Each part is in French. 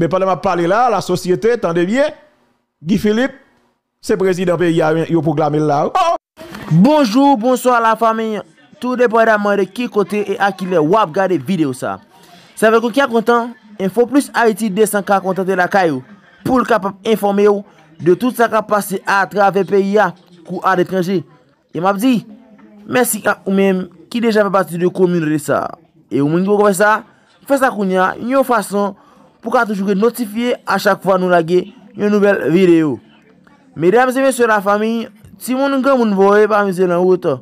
Be pande m ap pale la, la sosyete, tan de bie, Gifilip, se prezidant pe ya yo pou glame la. Bonjour, bonsoir la famen, tou depo eda mwen de ki kote e akile wap gade video sa. Sa ve kon ki akontan, en fo plus a eti 200 ka kontante la kayo, pou l kapap informe yo, de tout sa ka pase atrave pe ya, kou a deprengi. E m ap di, mersi kan ou men, ki dejan ve bati de komine de sa. E ou mouni kou kope sa, fesakoun ya, nyo fason, pou ka toujouke notifiye a chak fwa nou lage yon noubel videyo. Medi amze men sou la fami, ti moun nge moun vowe pa amze nan wote.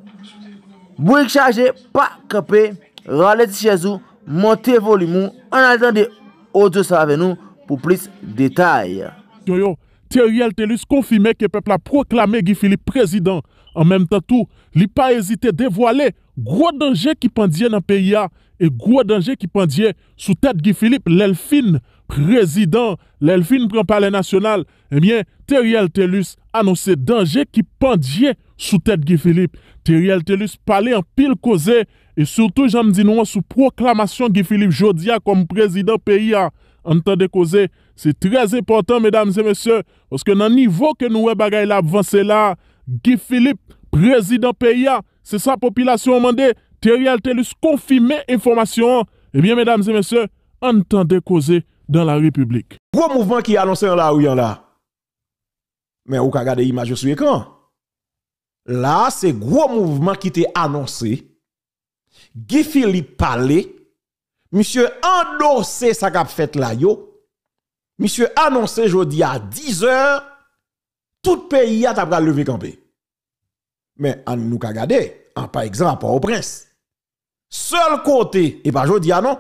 Bou yik chaje, pa kepe, rale di chezou, monte volimou, an alitan de odyo sa venou pou plis detay. Yoyo, te riel telis konfime ke pepla proklame gifili prezident. An menm tan tou, li pa ezite devoale gro danje ki pandye nan PIA E gro danje ki pandye sou tete Gifilip Lelfine Prezident Lelfine prempale nasyonal E eh myen, Teriel Telus anose danje ki pandye sou tete Gifilip Teriel Telus pale an pil koze E surtout janm di nou an sou proklamasyon Gifilip Jodia kom prezident PIA An tan de koze, se trez epotan medam se mesye Oske nan nivou ke nou e bagay la avanse la Guy Philippe, président PIA, c'est sa population mandé. Teriel Telus confirmé information. Eh bien, mesdames et messieurs, entendez causer dans la République. Gros mouvement qui a annoncé en la y en là. Mais vous pouvez regarder l'image sur l'écran. Là, c'est gros mouvement qui était annoncé. Guy Philippe parlait. Monsieur endossé sa cap fait là yo. Monsieur annoncé jeudi à 10h. Tout pays a levé campé. Mais on nous a gardé, par exemple, à au prince Seul côté, et pas jodi ah non,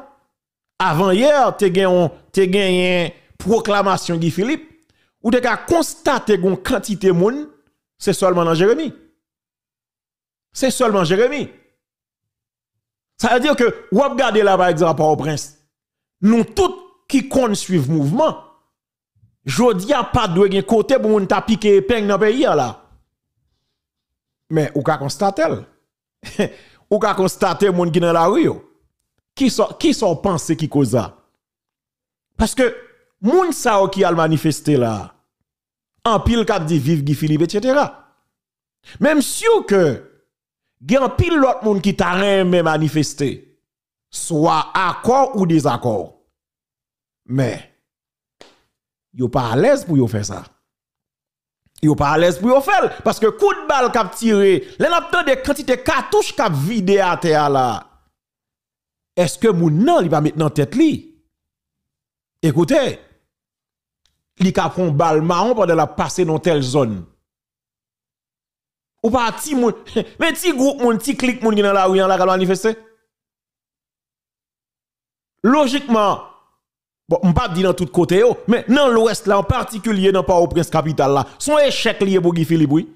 avant hier, tu as une proclamation Guy Philippe, ou tu as constaté une quantité de monde, c'est seulement dans Jérémie. C'est seulement Jérémie. Ça veut dire que, ou gade là, par exemple, par au prince, nous tous qui kon suivre mouvement, je dis a pas de côté pour nous taper pen dans le pays là. Mais ou ka constate Ou ka constate moun qui dans la rue Qui sont qui sont pensées qui cause Parce que moun sa qui a manifesté là en pile cap dit vive Guy Philippe etc. Même sûr que gen pile l'autre moun qui t'a même manifesté soit accord ou désaccord. Mais yo pas à l'aise pour yo faire ça. Yo pas à l'aise pour yon faire parce que coup de balle a tiré, l'en des quantité cartouches cap vidé à terre là. Est-ce que mon nan il va maintenant tête li? Écoutez, li cap balle marron pendant la passer dans telle zone. Ou pas ti moun, mais ti groupe moun, ti clique moun qui dans la rue en la manifester. Logiquement, Bon, on pas dire dans tout côté mais dans l'ouest là en particulier dans pas au prince capitale là, son échec lié pour Guy Philippe oui,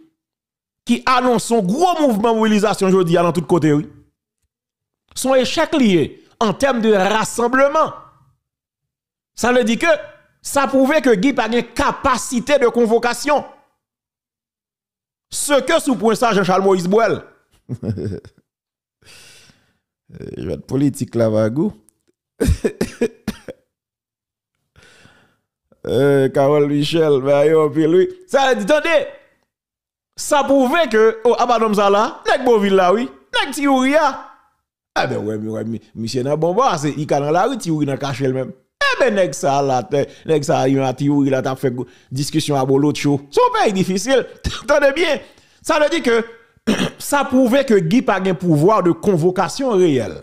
qui annonce son gros mouvement de mobilisation aujourd'hui dans tout côté oui. Son échec lié en termes de rassemblement. Ça veut dire que ça prouvait que Guy pas une capacité de convocation. Ce que sous point ça Jean-Charles Moïse Boel. Je vais être politique là, goût. Eh, Carole Michel, Mario, ben, puis lui. Ça dit, tenez! ça prouvait que, oh, abadom ah, Zala, là, nèg Beauville là, oui, nèg Tiouria. Ah. Eh ben, oui, ouais, monsieur n'a bon bon, c'est il dans la rue, Tiouri dans caché même. Eh ben, nèg ça là, nèg ça, yon a Tiouri là, t'as fait discussion à Bolo Tchou. Son pays difficile, Tenez bien. Ça veut dire que, ça prouvait que Guy pas un pouvoir de convocation réelle.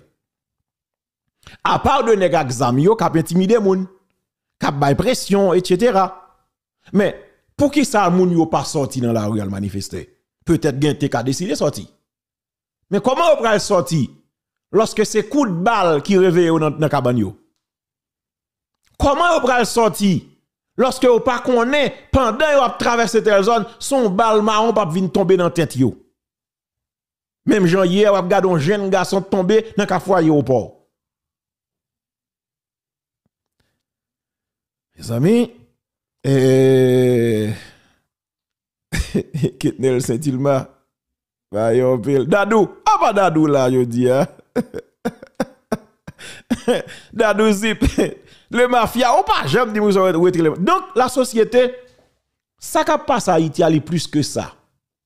À part de nèg examio qui a intimide moun cap pression, etc. Mais pour qui ça, moun yo pas sorti dans la rue à manifester? Peut-être que vous ka décidé de sortir. Mais comment on pral sorti lorsque c'est coup de balle qui réveille dans la cabane Comment on pral sorti lorsque on pas connaît pendant on traverse traversé telle zone, son balle marron pas venir tomber dans tête yo. Même Jean hier, on regarde un jeune garçon tomber dans la foyer au port. Mes amis, et... se Saint-Ilma, y yon pile. Dadou, ah pas Dadou là, yo dis. Dadou Zip, le mafia, on pas jamais dit, Donc, la société, ça ne passe à Haïti, elle plus que ça.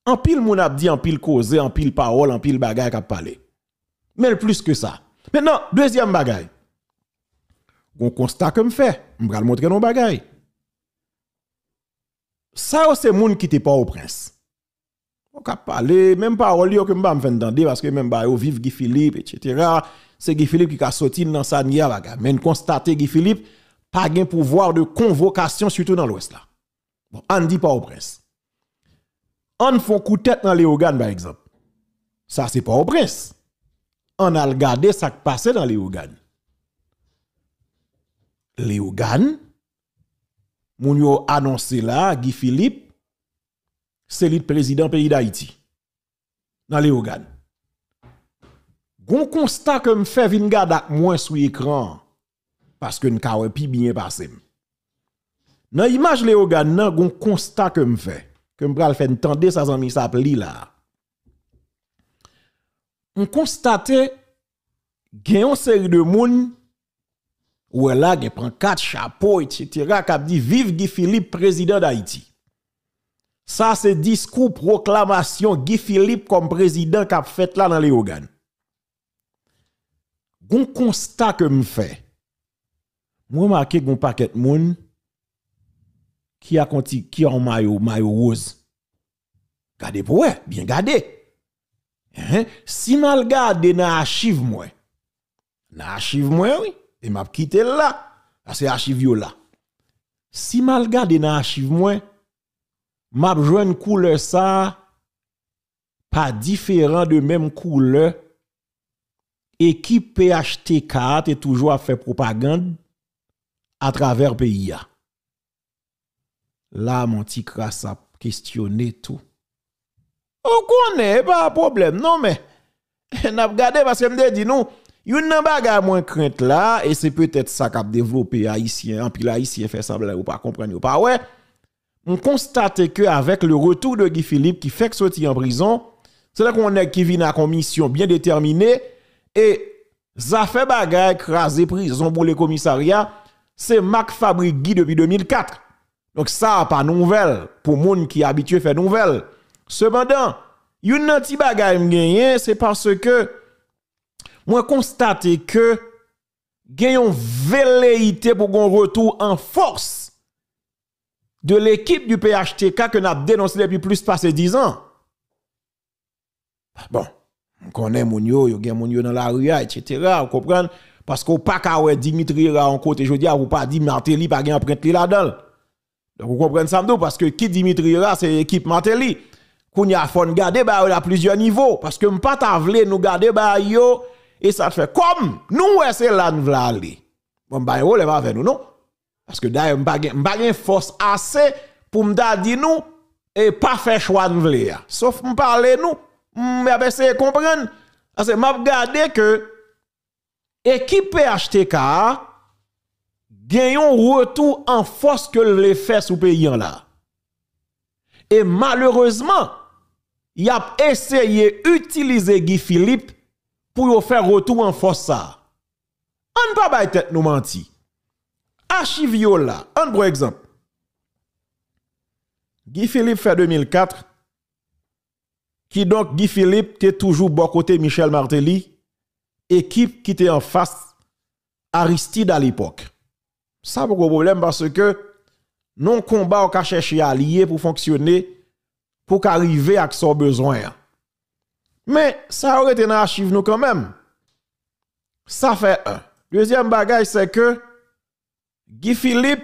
En pile, mon a dit, en pile cause, en pile parole, en pile bagaille qu'a parlé. Mais plus que ça. Maintenant, deuxième bagaille. On constate que fait, fait, va vais montrer nos bagay. Ça c'est monde qui n'est pas au prince. On peut parler même au lieu que me pas me entendre parce que même ba vivre vive Guy Philippe etc. C'est Guy Philippe qui a sauté dans sa nia bagay. Mais constate Guy Philippe pas de pouvoir de convocation surtout dans l'ouest là. Bon, on dit pas au prince. On fait coup tête dans les organes par exemple. Ça c'est pas au prince. On a regardé ce qui passait dans les organes. Léogan. Moun yo annoncé là, Guy Philippe, c'est le président pays d'Haïti. Dans Léogan. Gon constat que me fait vin gada moins sur écran parce que n'ka pi bien passé. Dans image Léogan nan gon constat que me fait que me le fait tendre sa zanmi sa pli là. On constate gagne une série de moun ou elle a prend quatre chapeaux, etc., Kap dit Vive Guy Philippe, président d'Haïti. Ça, c'est discours, proclamation Guy Philippe comme président qui a fait là dans les organes. Gon constat que me fait. Moi, marqué gon paquet moun qui a conti, qui a un maillot, maillot rose. Gardez pour bien gardez. Hein? Si mal gardé dans archive, moi, dans archive, moi, oui et m'a quitté là, c'est archive là. Si mal regardé dans archive moi, m'a une couleur ça pas différent de même couleur équipe PHTK est toujours à faire propagande à travers pays Là mon petit crasse a questionné tout. On connaît pas problème non mais n'a regardé parce que me dit nous Yon nan baga moins crainte là, et c'est peut-être ça a développé haïtien, en pile haïtien fait semblant ou pas comprendre ou pas. Ouais, on constate que avec le retour de Guy Philippe qui fait que sorti en prison, c'est là qu'on est qui vient à commission bien déterminée et ça fait écrasé krasé prison pour les commissariats, c'est Mac Fabrique Guy depuis 2004. Donc ça pas nouvelle pour monde qui est habitué faire nouvelle. Cependant, yon nan ti gagné, c'est parce que moi constate que gagnons velléité pour qu'on retour en force de l'équipe du PHTK que nous avons dénoncé depuis plus de 10 ans. Bah, bon, on connaît mon yo, y a mon yo dans la rue, etc. Vous comprenez? Parce qu'on pas qu'à Dimitri là en côté, je dis, ou pas dit Martelly, pas gen empreinte là-dedans. Donc vous comprenez ça, parce que qui Dimitri là, c'est l'équipe Martelly. Qu'on bah, a fon garder, bah, à plusieurs niveaux. Parce que je ne vle nous garder, bah, yo, et ça fait comme nous, c'est là nous voulons aller. Bon, bah, on va avec nous, non? Parce que d'ailleurs, je n'ai pas force assez pour me dire nous et pas faire choix nous voulons. Sauf nous parler nous, mais essayer de comprendre. Parce que je regarde que l'équipe HTK a un retour en force que le fait sous pays là. Et malheureusement, il a essayé d'utiliser Guy Philippe pour faire retour en force ça. On ne pas bailler nous mentir. Archivio là, un bon exemple. Guy Philippe fait 2004 qui donc Guy Philippe était toujours bon côté Michel Martelly, équipe qui était en face Aristide à l'époque. Ça pas gros problème parce que non combat on a cherché à pour fonctionner pour qu'arriver à son besoin. Hein. Mais ça aurait été dans l'archive nous quand même. Ça fait un. Deuxième bagage, c'est que Guy Philippe,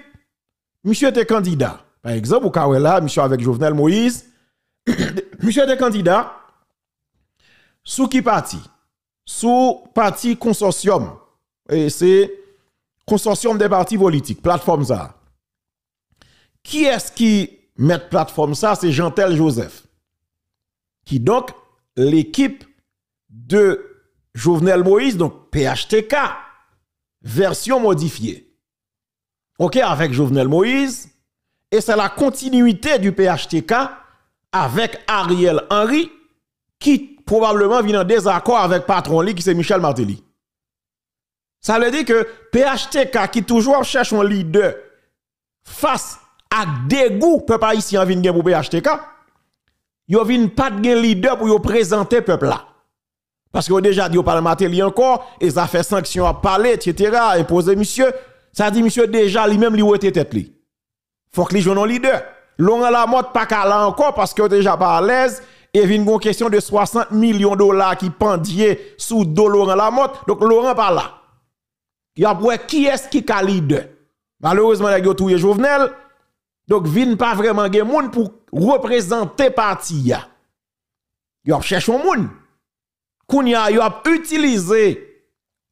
monsieur était candidat. Par exemple, au Kawela, monsieur avec Jovenel Moïse, monsieur était candidat sous qui parti? Sous parti consortium. Et c'est consortium des partis politiques, plateforme ça. Qui est-ce qui met plateforme ça? C'est Jean-Tel Joseph. Qui donc l'équipe de Jovenel Moïse, donc PHTK, version modifiée. OK, avec Jovenel Moïse. Et c'est la continuité du PHTK avec Ariel Henry, qui probablement vient en désaccord avec patron Lee, qui c'est Michel Martelly. Ça veut dire que PHTK, qui toujours cherche un leader face à dégoût, peut pas ici en venir pour PHTK yo vin pas de leader pour yon présenter peuple là. Parce que déjà dit pas y li encore et ça fait sanction à parler etc. pose monsieur, ça dit monsieur déjà lui-même li était tête li. Faut que li un leader. Laurent Lamotte pas là encore parce que déjà pas à l'aise et vin une question de 60 millions de dollars qui pendier sous dos Laurent Lamotte. Donc Laurent pas là. Y a qui est-ce qui est leader. Malheureusement les tous tout Jovenel donc, vin pas vraiment gen moun pour représenter parti ya. Yo cherche un monde Kounya yo a utilisé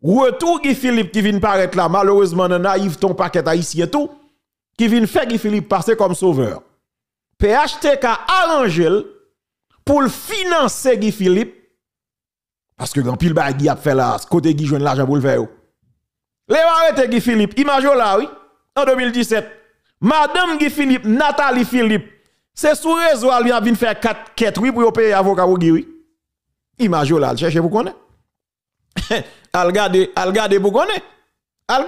retour Guy Philippe qui vient paraître là malheureusement nan naïf ton paquet et tout qui vient faire Guy Philippe passer comme sauveur. PHTK arrangé pour financer Guy Philippe parce que grand pile Guy a fait là côté Guy joine l'argent pour le faire. Les arrêté Guy Philippe, image là oui en 2017 Madame Guy Philippe, Nathalie Philippe, c'est sous réseau elle vient faire 4 quêtes oui pour payer avocat ou oui. Image là, cherchez pour connaître. Elle elle elle vous pour Elle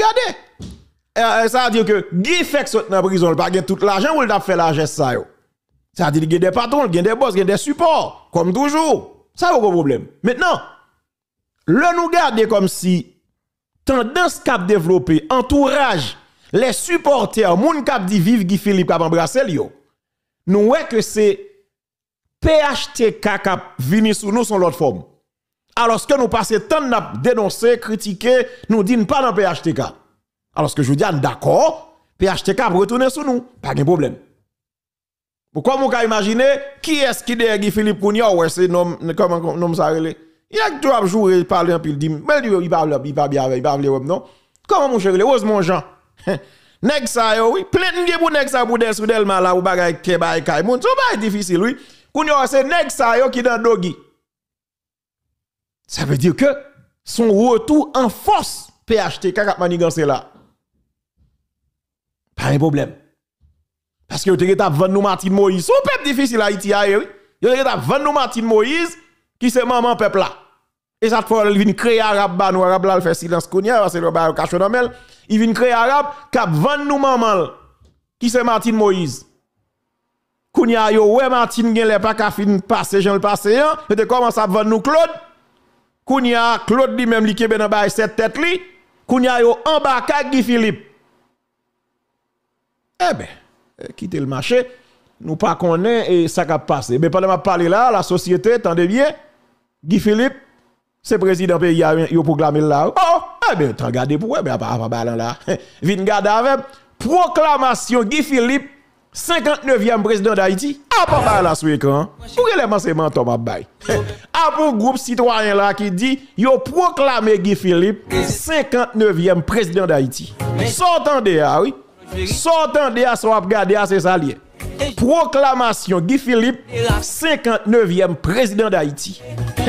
Ça veut dire que Guy fait saute dans prison, il pas tout l'argent ou il a fait l'argent ça Ça veut dire qu'il y a des patrons, il y a des boss, il y a des supports comme toujours. Ça aucun problème. Maintenant, le nous garder comme si tendance cap développer, entourage les supporters, moun kap di vive Guy Philippe kap embrasser yo. Nous voyons que c'est PHTK kap vini sous nous son l'autre forme. Alors que nous passons tant à dénoncer, critiquer, nous disons pas dans PHTK. Alors que je dis d'accord, PHTK retourner sous nous, pas de problème. Pourquoi vous pouvez imaginer qui est-ce qui derrière Guy Philippe Kounia ou c'est nom comment nom ça relé Il y a toujours jours il parle un il dit mais il parle il parle bien il parle non. Comment mon cher, heureusement Jean Nèg sa yo, oui, plein de pour nèg sa pour des delma là ou bagay ke bay kay moun. bay difficile, oui. Koun a c'est nèg sa yo ki dans dogi. Ça veut dire que son retour en force PHT kak manigansé là. Pas un problème. Parce que yo te ta vendre nou Martin Moïse. Son peuple difficile Haïti a oui. Yo te ta vendre nou Martin Moïse qui c'est maman peuple là. Et ça te faut vin créer arabe ba nous arabe là le faire silence koun ya parce que le ba cachon dans il vient créer arabe cap vendre nous maman qui c'est Martin Moïse Kounya yo ouais Martin gen pas ka fin passer Jean le passé hein et commence à vendre nous Claude Kounya Claude lui même qui est dans ben avec cette tête li Kounya yo en bas Guy Philippe Eh ben euh, quittez le marché nous pas connaît et ça va passer mais pendant m'a parler là la société tendez bien Guy Philippe c'est président pays a yo proclamé là oh Ben, tan gade pou wè, ben ap ap ap bay lan la Vin gade avem Proklamasyon Gifilip 59èm prezident d'Haïti Ap ap bay lan swèk an Ou releman seman tom ap bay Ap ou group sitwanyan la ki di Yo proklame Gifilip 59èm prezident d'Haïti Son tande a wè Son tande a swap gade a se salye Proklamasyon Gifilip, 59èm prezident d'Haïti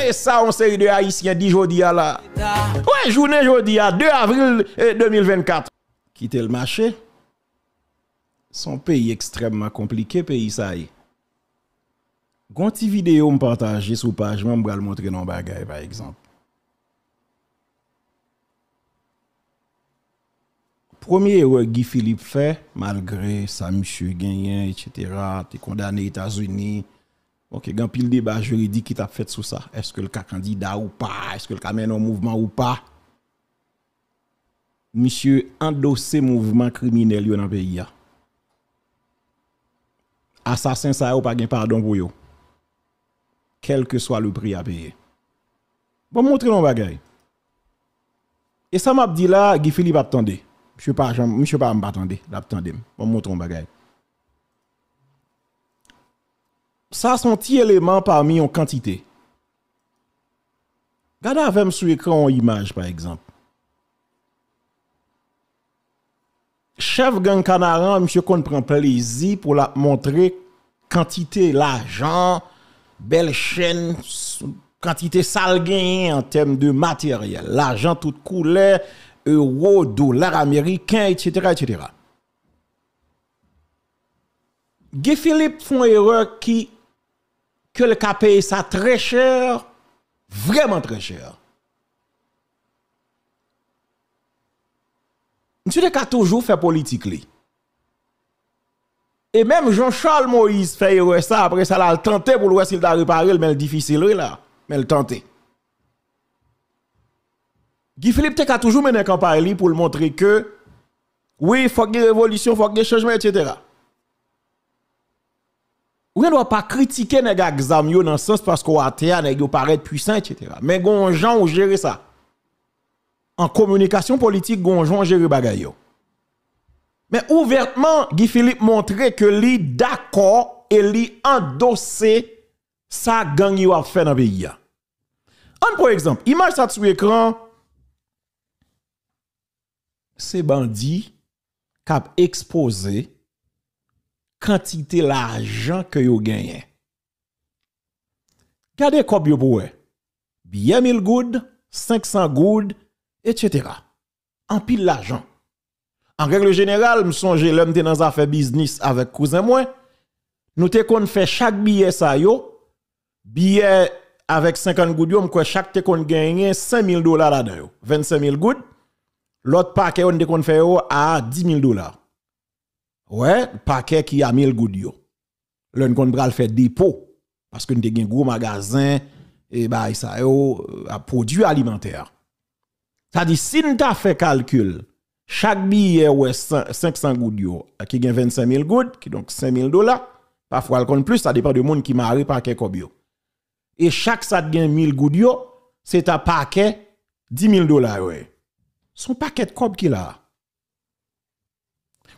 E sa on se yi de Haïtien di jodi ya la Ouè, jounen jodi ya, 2 avril 2024 Kite l'mache, son peyi ekstremman komplike peyi sa e Gon ti video mpantaje sou page, mwen mbra l'montre nan bagay pa ekzamp premier Guy Philippe fait, malgré ça, monsieur Gagné, etc., t'es condamné aux États-Unis. Ok, il y a débat juridique qui t'a fait sur ça. Est-ce que le cas candidat ou pas Est-ce que le cas mouvement ou pas Monsieur endossé mouvement criminel dans le pays. Assassin, ça ou pas de pardon pour Quel que soit le prix à payer. Bon, montrez-nous bagay. Et ça m'a dit là, Guy Philippe attendait. Monsieur pas monsieur pas m'attendre l'attendait. Bon montrer un bagage. Ça un petit élément parmi une quantité. Regardez avec sur l'écran une image par exemple. Chef gang canaran, monsieur qu'on prend plaisir pour la montrer quantité l'argent, belle chaîne, quantité sale en termes de matériel, l'argent toute couleur, euros, dollars américains, etc. etc. Guy Philippe font erreur qui que le cap ça très cher, vraiment très cher. Monsieur a toujours fait politique Et même Jean-Charles Moïse fait erreur ça après ça l'a tenté pour le s'il a réparer, mais le difficile là, mais le tenter. Guy Philippe a toujours mené campagne pour montrer que oui, il faut des révolution, il faut des changements, etc. Ou ne doit pas critiquer les gars dans le sens parce qu'on a terre, paraît puissant, etc. Mais gon gens ont géré ça. En communication politique, gon gens géré bagay Mais ouvertement, Guy Philippe montrait que lui d'accord et lui endossé sa gang a fait dans le pays. Un pour exemple, image ça sur écran, ces bandits cap exposé quantité l'argent que yo gagné. Gardez quoi pour Bien 1000 goudes, 500 goud, etc. En pile l'argent. En règle générale, me songe l'homme dans affaire business avec cousin moi. Nous avons fait chaque billet billet avec 50 goudes, yo, chaque te 5000 dollars 25 000 goudes. L'autre paquet, on qu'on fait à 10 000 dollars. Ouais, paquet qui a 1000 gouttes. L'un qu'on le fait dépôt. Parce que nous avons un gros magasin et bah, ça a euh, produit alimentaire. C'est-à-dire, si on t'a fait calcul, chaque billet ouais 500 gouttes qui gagne 25 000 gouttes, qui donc 5 000 dollars, parfois le compte plus, ça dépend du monde qui m'a arrêté paquet kobio. Et chaque ça gagne 1000 gouttes, c'est un paquet 10 000 dollars. Ouais son paquet de cob qui a.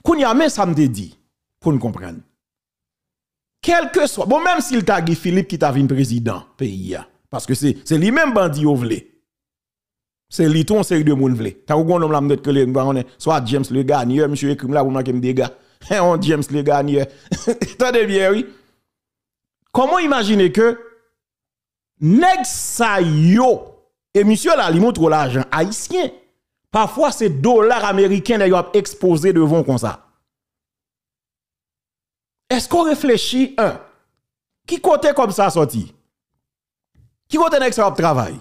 Qu'on y a, même ça me dit, pour nous comprendre. Quel que soit, bon, même s'il t'a dit Philippe qui t'a vu président pays, hein, parce que c'est lui-même bandit ou vle. C'est lui ton série de monde vle. T'as ou nom la m'dot que les soit James le Garnier. monsieur écrit là pour marquer des dégâts. On James le T'as Attendez bien, oui. Comment imaginer que Nexayo sa yo et monsieur là lui montre l'argent haïtien Parfois, c'est dollars américains qui ont exposé devant comme ça. Est-ce qu'on réfléchit, un, qui côté comme ça sorti? Qui côté avec ça travail?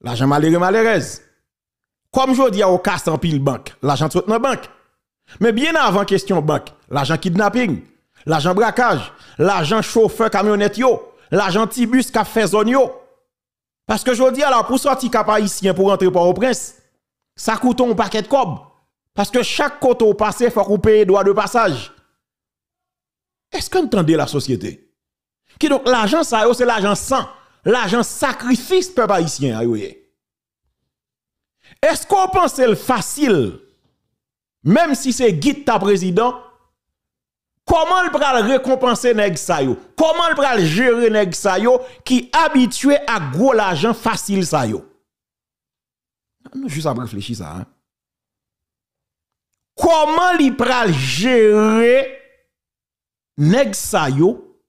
L'argent malheureux malheureuse. Comme je dis, au casse en pile banque, l'argent saute dans banque. Mais bien avant question banque, l'agent kidnapping, l'agent braquage, l'agent chauffeur camionnette l'agent l'argent tibus café fait zone Parce que je dis, alors, pour sortir cap ici pour rentrer par au prince, ça coûte un paquet de cob. Parce que chaque côté au passé, il faut couper droit de passage. Est-ce vous entendez la société? Qui donc l'argent ça, c'est l'argent sang. l'argent sacrifice peuple haïtien. Ah Est-ce qu'on pense le facile, même si c'est guide ta président, Comment le peut récompenser nèg ça Comment le pral gérer nèg qui habitué à gros l'argent facile nous juste à réfléchir ça. Hein. Comment Comment pral gérer nèg sa yo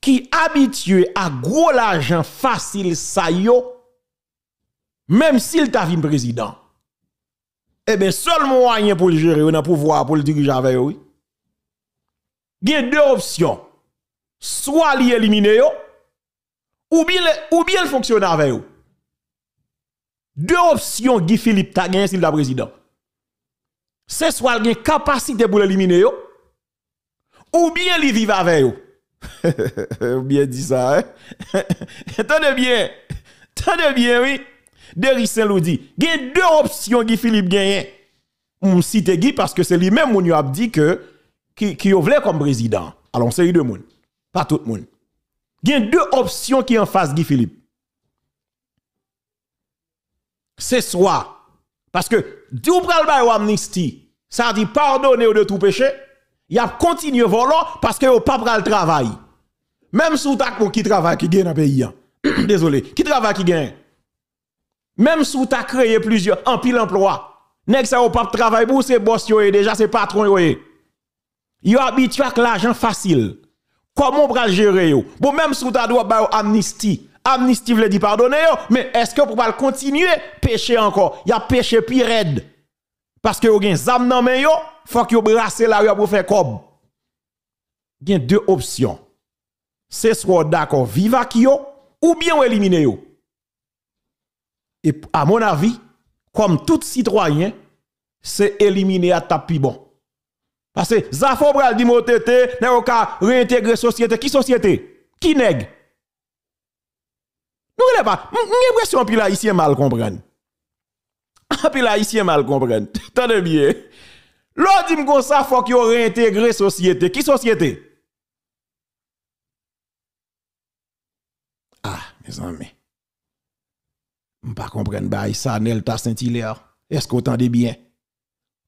qui habitué à gros l'argent facile sa yo même s'il t'a vu président. Eh bien, seul moyen pour le gérer, on a pouvoir pour le diriger avec oui. Il y a deux options. Soit l'éliminer, ou bien, ou bien le fonctionner avec eux. Deux options Guy Philippe ta gagné s'il est président. C'est soit il capacité pour l'éliminer ou bien il vivre avec eux. ou bien dit ça, hein? bien. Tenez bien, oui. Derry saint louis dit, il y a deux options Guy Philippe gagne. On cite Guy parce que c'est lui-même qui a dit que qui, qui voulait comme président. Alors, c'est lui de monde. Pas tout le monde. Il y a deux options qui en face Guy Philippe. C'est soit Parce que, du pral bay amnistie, ça dit pardonner de tout péché, y a continue volant parce que au pas le travail. Même sous ta qui travaille qui gagne dans pays. Hein. Désolé, qui travaille qui gagne. Même sous ta créé plusieurs en pile emploi. Nèg au pas travail pour c'est boss yo déjà c'est patron yo. Yo habitué avec l'argent facile. Comment pral gérer Bon même sous ta droit bay amnistie Amnistie veut dire pardonner, mais est-ce que vous pas continuer pécher encore? Il y a péché pire red. Parce que vous avez zam nan men yo, faut que vous brassez la rue pour faire comme. Il y a deux options. C'est soit d'accord viva qui yo ou bien ou éliminer yo. Et à mon avis, comme tout citoyen, c'est éliminer à tapis bon. Parce que Zafo avez di tete, Vous ka réintégrer société. Qui société? Qui nègre nous ne pas. J'ai l'impression que haïtien mal comprendre. Pile haïtien mal comprendre. Tenez bien. L'autre dit que ça, faut qu'il réintégrer société. Qui société? Ah, mes amis. Je pas comprendre bah ça Nel Saint-Hilaire. Est-ce que de bien?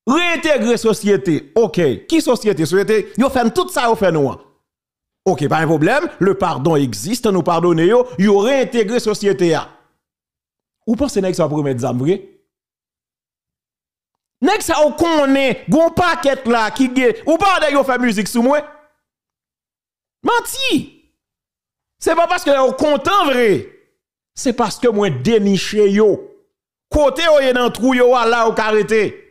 Réintégrer société. OK. Qui société? Société, yo fait tout ça yo fait nous. Ok, pas un problème, le pardon existe, nous pardonnez, il aurait intégré société. A. Ou pensez que ça va promettre vrai? Nek ça on connaît, gon paquet là qui ge, ou pas de fait musique sous moi. Menti. C'est pas parce que on content vrai. C'est parce que moi déniché yo. Côté yo dans trou yo là au karete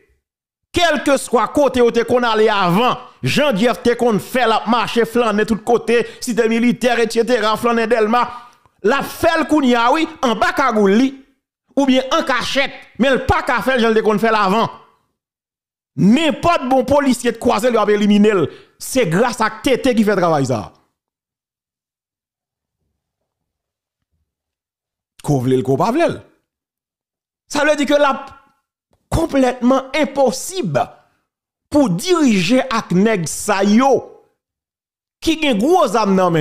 quel que soit côté où qu'on allait avant, Jean-Dieu te qu'on fait la marche flaner tout côté, si es militaire, etc., flaner Delma, la fait kounia, oui, en bas ou bien en cachette, mais le pas qu'à faire, jean de qu'on fait l'avant. N'importe bon policier de croiser lui a éliminé, c'est grâce à Tété qui fait travail ça. Kovlel, kovlel. Ça veut dire que la complètement impossible pour diriger avec nèg sa yo qui un gros âme dans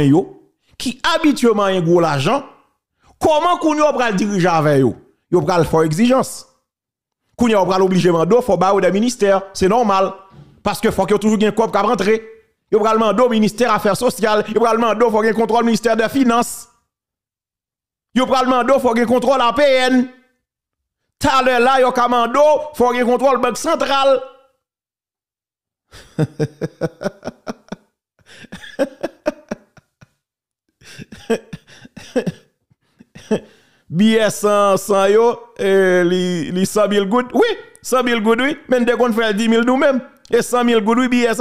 qui habituellement un gros l'argent comment qu'on yo pral diriger avec yo yo pral faire exigence qu'on yo pral obligément mando faut ba ou des ministères c'est normal parce que faut que toujours gen corps pour rentrer yo pral mando ministère affaires sociales yo pral mando faut gen contrôle ministère des finances yo pral mando faut gen contrôle PN l'heure là, yo commando, faut qu'il contrôle banque centrale. B.S. 100, 100, yo, eh, li, 100 000 gouttes. Oui, 100 000 gouttes, oui. Mais de kon 10 000 nou même. Et 100 000 goud, oui, B.S.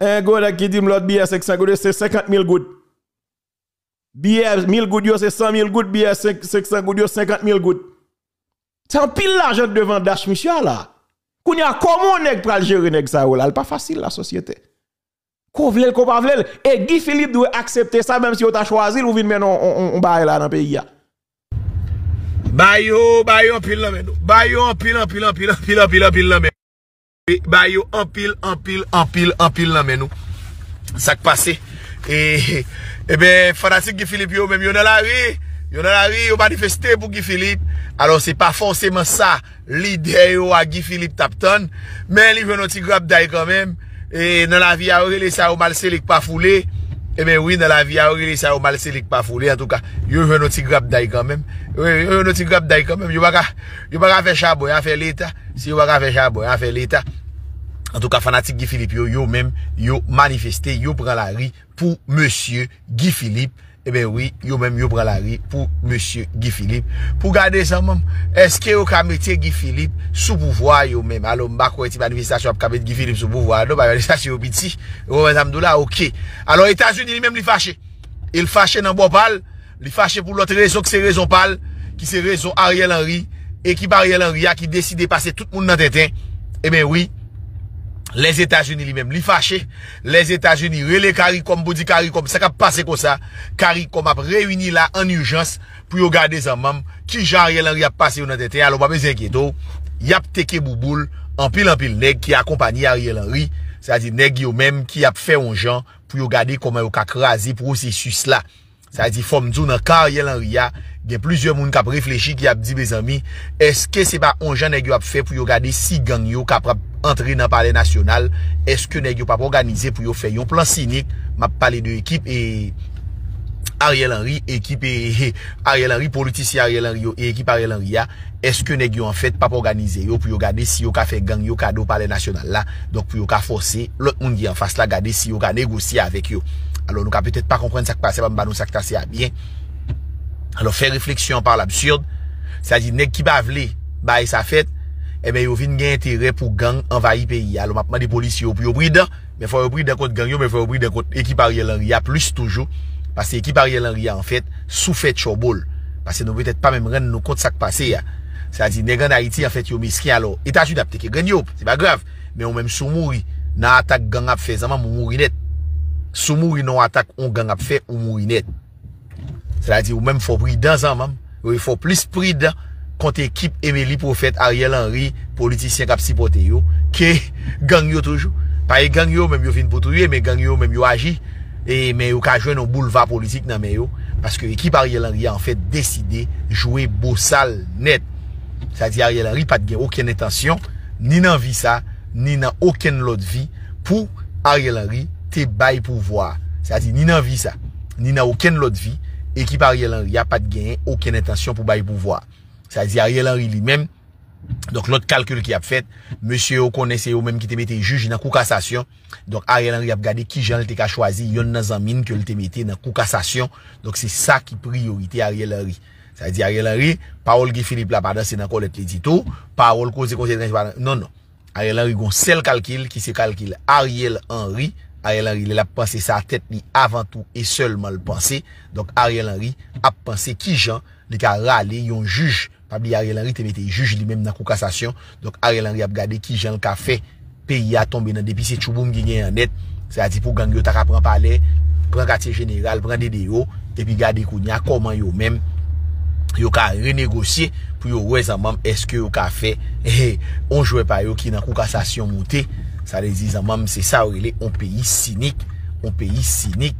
Un goud qui dit l'autre billet 500 goud, c'est 50 000 goud. B.S. 1000 gouttes, c'est 100 000 goud. Billet 500 goud, 50 000 gouttes. Se an pil la jote devan dash misya la. Koun ya komon neg pral jere neg sa ou la. Al pa fasil la sosyete. Ko vlel, ko pa vlel. E Gifilip dwe aksepte sa. Mem si yo ta chwazil ou vin menon on baye la nan peyi ya. Bayo, bayo an pil la menou. Bayo an pil, an pil, an pil, an pil, an pil la menou. Bayo an pil, an pil, an pil, an pil la menou. Sak pase. E be fana si Gifilip yo menon la wey. Yo nan la ri yo manifeste pou Gifilip Alors se pa fonsemen sa Lide yo a Gifilip Taptan Men li vwe nou ti grap daye kamem E nan la vi a ori le sa ou malse Lik pa fule E eh men wye nan la vi a ori le sa ou malse Lik pa fule Yo vwe nou ti grap daye kamem Yo vwe nou ti grap daye kamem Yo baka fè chaboyan fè leta Si yo baka fè chaboyan fè leta En tout ka fanatik Gifilip yo Yo manifeste yo pran la ri Pou Monsye Gifilip E ben wè, yon mèm yon pralari pou M. Guy Philippe. Pou gade zan mèm, eske yon kamite Guy Philippe sou pouvoi yon mèm? Alon, mbak wè ti manifestasyon ap kamite Guy Philippe sou pouvoi anon, mbak manifestasyon yon biti, yon mèm zan mdou la, ok. Alon, Etats-Unis mèm li fache. Il fache nan bo pal, li fache pou lote rezon, ki se rezon pal, ki se rezon Ariel Henry, ekip Ariel Henry a, ki deside pase tout moun nan tenten, e eh ben wè. Les Etats-Unis li mèm li faché. Les Etats-Unis, re le karikom, boudi karikom, sak ap pase kosa. Karikom ap rewini la an urjans pou yo gade zan mam. Ki jan Ariel Henry ap pase yo nan dete. Alo ba me zengi eto, yap teke bouboul, anpil-anpil neg ki akompani Ariel Henry. Sa zi neg yo mèm ki ap fe yon jan pou yo gade koman yo kak razi pou yo se sus la. Sa zi fomdou nan kar Ariel Henry ya gen plizye moun kap reflechi ki ap di bezami eske se ba on jan negyo ap fe pou yo gade si gang yo kap ap entre nan pale nasyonal eske negyo pap organize pou yo fe yon plan sinik map pale de ekip e... Ariel Henry, ekip e... Ariel Henry, politisi Ariel Henry yo e ekip Ariel Henry ya eske negyo an fèt pap organize yo pou yo gade si yo ka fe gang yo kado pale nasyonal la donk pou yo ka fose lot moun gen yon fase la gade si yo ka negosi avek yo alo nou ka petet pa konkwenn sa kpase ba mbano sa ktase a bien an lo fè refleksyon par l'absurd, sa di neg eh ki ba vle, bay sa fèt, e men yo vin gen intere pou gang envahi peyi, alo mapman di polis yo pou yo brida, men fò yo brida kont gang yo, men fò yo brida kont ekipa rye lan rya, plus toujou, pas se ekipa rye lan rya en fèt, sou fèt chobol, pas se nou bwetèt pa men mren nou kont sak pase ya, sa di neg gen Haiti en fèt yo miskin, alo etatou dap teke gen yo, se ba grav, men ou men sou moui, nan atak gang ap fè, zaman mou mou rinet, sou moui nan atak, ou gang ap f Sè la di ou mèm fò pri dan zan mèm Ou fò plis pri dan Kont ekip Emelie Profet Ariel Henry Politisyen kapsi pote yo Ke gang yo toujou Pa e gang yo mèm yo vin pou truye Mèm gang yo mèm yo aji E mèm yo ka jwen nou bouleva politik nan mèm yo Paske ekip Ariel Henry an fèt deside Jouè bosal net Sè la di Ariel Henry pat gen oken etansyon Ni nan vi sa Ni nan oken lot vi Pou Ariel Henry te bay pou vwa Sè la di ni nan vi sa Ni nan oken lot vi Ekip Ariel Henry ap pat genye ouken etasyon pou bayi pouvoi. Sa zi Ariel Henry li menm. Donk lot kalkil ki ap fet. Monsi ou konen se ou menm ki te mette juj nan kouk asasyon. Donk Ariel Henry ap gade ki jan lte ka chwazi yon nan zamin ke lte mette nan kouk asasyon. Donk se sa ki priorite Ariel Henry. Sa zi Ariel Henry. Parol ge Filip Lapada se nan kol etle dito. Parol koze konze nan. Non non. Ariel Henry gon sel kalkil ki se kalkil Ariel Henry. Ariel Henry lè lè ap panse sa tèt ni avantou e seulement l'panse. Donk Ariel Henry ap panse ki jan lè ka rale yon juj. Pabli Ariel Henry te mè te juj li mèm nan koukassasyon. Donk Ariel Henry ap gade ki jan lè ka fe peyi a tombe nan depi se tchouboum gen gen yon net. Se a di pou gang yo ta ka pran pale, pran kate jeneral, pran dede yo. Depi gade kounya koman yo mèm yo ka renegose pou yo wè zan mèm eske yo ka fe. On jwè pa yo ki nan koukassasyon moutè. Sa de zizan mam, se sa ou rele, on peyi sinik, on peyi sinik,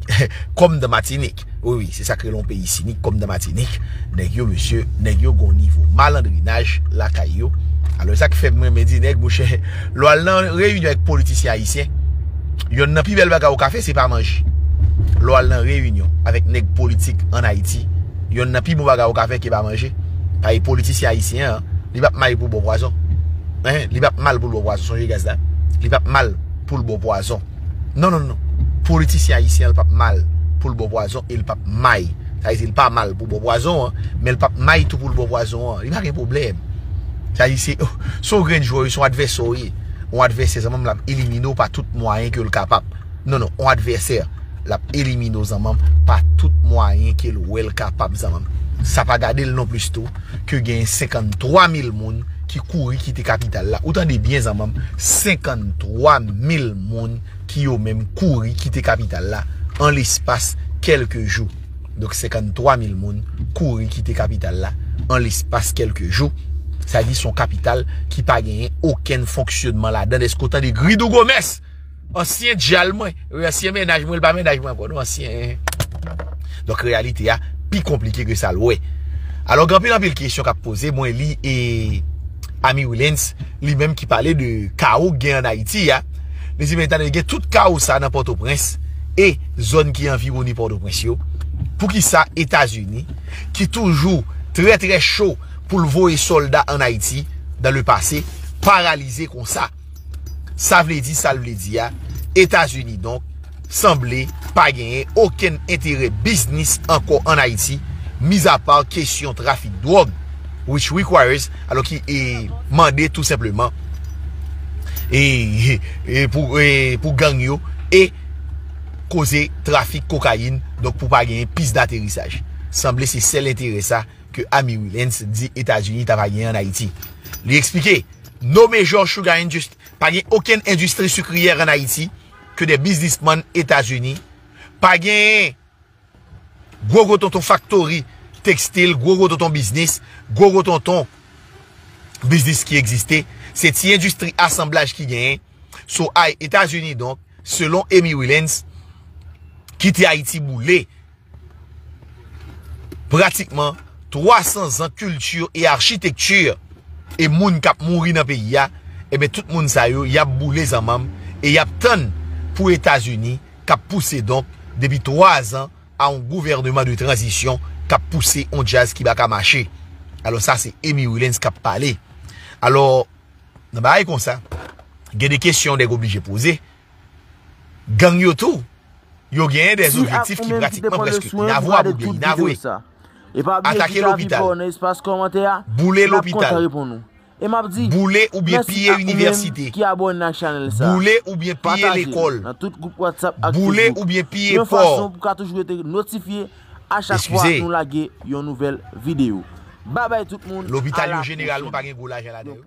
kom de matinik. Ouwi, se sa krele, on peyi sinik, kom de matinik. Nèk yo, monsye, nèk yo gonivou, malandrinaj, lakay yo. Alo, sa ki fe mwen me di, nèk, mouche, lò al nan reyunyon ek politisyen Haitien, yon nan pi bel baga ou kafe, se pa manji. Lò al nan reyunyon, avèk nèk politik an Haiti, yon nan pi mou baga ou kafe, se pa manji. Pa yon politisyen Haitien, li bap mal pou bo bo aso. Li bap mal pou bo bo aso, sonje gazdan. Li pa mal pou l'bo boazon. Non, non, non. Politisyen yisien li pa mal pou l'bo boazon. E li pa mal pou l'bo boazon. Me li pa mal pou l'bo boazon. Li pa gen problem. Sa yisi, sou grenjou, sou adveso yi. Ou advese zanman, lam elimino pa tout mwayen ke l'kapap. Non, non, ou advese, lam elimino zanman, pa tout mwayen ke l'wel kapap zanman. Sa pa gade l non plus tou, ke gen 53 mil moun, ki kouri ki te kapital la. Ou tan debyen zanman, 53.000 moun ki yo menm kouri ki te kapital la an l'espace kelke jou. Dok 53.000 moun kouri ki te kapital la an l'espace kelke jou. Sa di son kapital ki pa genyen oken fonksyonman la. Dan eskotan de gridou gomes! Ansyen djal mwen! Ansyen menajmwen, l pa menajmwen kon, ansyen... Dok realite ya, ah, pi komplike ke sal wè. Alors, gampi nan pe l'kesyon ka pose, mwen li e... Ami Wilens, li menm ki pale de kao gen an Haiti ya Me zi men tan e gen tout kao sa nan Port-au-Prince E zon ki an vi boni Port-au-Prince yo Pou ki sa Etats-Unis Ki toujou tre tre chou pou l voe soldat an Haiti Dan le pase paralize kon sa Sa vle di, sa vle di ya Etats-Unis donk Semble pa genyen oken entere biznis anko an Haiti Misa par kesyon trafit drog Which requires, alo ki e mande tout sepleman, e pou gangyo, e koze trafik kokayin, donk pou pa genye pis d'aterisaj. Semble si sel interesa, ke Ami Williams di Etat-Unis ta pa genye en Haiti. Li eksplike, no mejor sugar industry, pa genye oken industri sucrier en Haiti, ke de businessmen Etat-Unis, pa genye, Gogo Tonto Factory, tekstil, gwo gwo ton ton biznis, gwo gwo ton ton biznis ki egziste, seti industri asamblaj ki genyen, sou ay Etasuni donk, selon Amy Willens, ki te Haiti boule, pratikman, 300 an kultur e architektur e moun kap moun rina pe ya, ebe eh tout moun sayo, yap boule zanman, e yap ton pou Etasuni, kap pousse donk, debi 3 an, an gouvernman de transisyon, Kap pousse yon jazz ki baka mache. Alo sa se Emi Wilens kap pale. Alo nan ba a e yon sa. Gen de kesyon de gobi je pose. Ganyo tou. Yo genye ah, de soubjektif ki pratikman preskut. Navoy aboubi. Navoy. Atake l'hobital. Boulé l'hobital. Boulé ou bien piye universite. Boulé ou bien piye l'ekol. Boulé ou bien piye for. Boulé ou bien piye for. A chakwa nou lage yon nouvel video. Bye bye tout moun. Lo vital yo geny alou pa geny go la jelade yo.